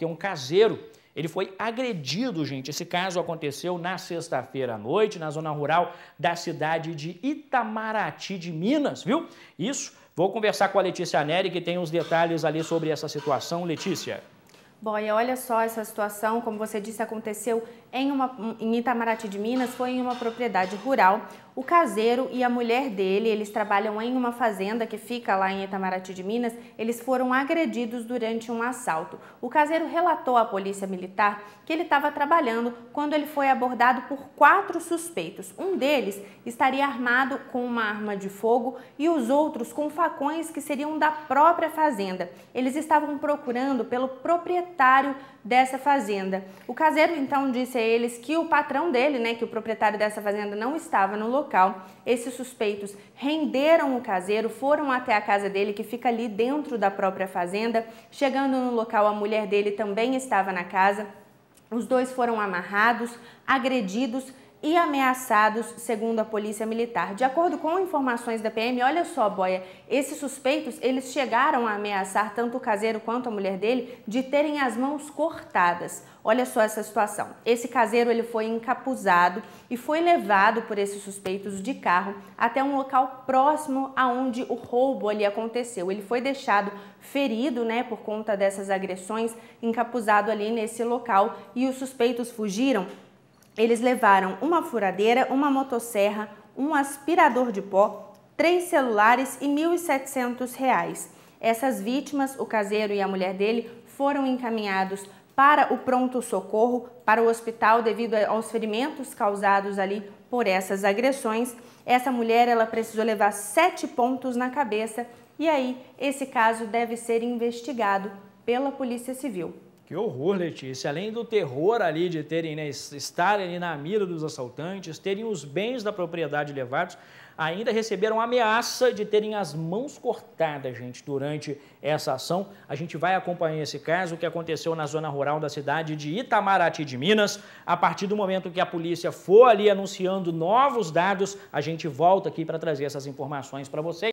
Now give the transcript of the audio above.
que um caseiro, ele foi agredido, gente. Esse caso aconteceu na sexta-feira à noite, na zona rural da cidade de Itamaraty de Minas, viu? Isso. Vou conversar com a Letícia Neri, que tem os detalhes ali sobre essa situação. Letícia e olha só essa situação, como você disse, aconteceu em, uma, em Itamaraty de Minas, foi em uma propriedade rural. O caseiro e a mulher dele, eles trabalham em uma fazenda que fica lá em Itamaraty de Minas, eles foram agredidos durante um assalto. O caseiro relatou à polícia militar que ele estava trabalhando quando ele foi abordado por quatro suspeitos. Um deles estaria armado com uma arma de fogo e os outros com facões que seriam da própria fazenda. Eles estavam procurando pelo proprietário proprietário dessa fazenda. O caseiro então disse a eles que o patrão dele, né, que o proprietário dessa fazenda não estava no local. Esses suspeitos renderam o caseiro, foram até a casa dele que fica ali dentro da própria fazenda. Chegando no local, a mulher dele também estava na casa. Os dois foram amarrados, agredidos, e ameaçados, segundo a Polícia Militar. De acordo com informações da PM, olha só, Boia, esses suspeitos, eles chegaram a ameaçar tanto o caseiro quanto a mulher dele de terem as mãos cortadas. Olha só essa situação. Esse caseiro, ele foi encapuzado e foi levado por esses suspeitos de carro até um local próximo aonde o roubo ali aconteceu. Ele foi deixado ferido, né, por conta dessas agressões, encapuzado ali nesse local e os suspeitos fugiram eles levaram uma furadeira, uma motosserra, um aspirador de pó, três celulares e R$ 1.700. Reais. Essas vítimas, o caseiro e a mulher dele, foram encaminhados para o pronto-socorro, para o hospital, devido aos ferimentos causados ali por essas agressões. Essa mulher, ela precisou levar sete pontos na cabeça e aí esse caso deve ser investigado pela Polícia Civil. Que horror, Letícia. Além do terror ali de terem, né, estarem ali na mira dos assaltantes, terem os bens da propriedade levados, ainda receberam ameaça de terem as mãos cortadas, gente, durante essa ação. A gente vai acompanhar esse caso que aconteceu na zona rural da cidade de Itamaraty de Minas. A partir do momento que a polícia for ali anunciando novos dados, a gente volta aqui para trazer essas informações para vocês.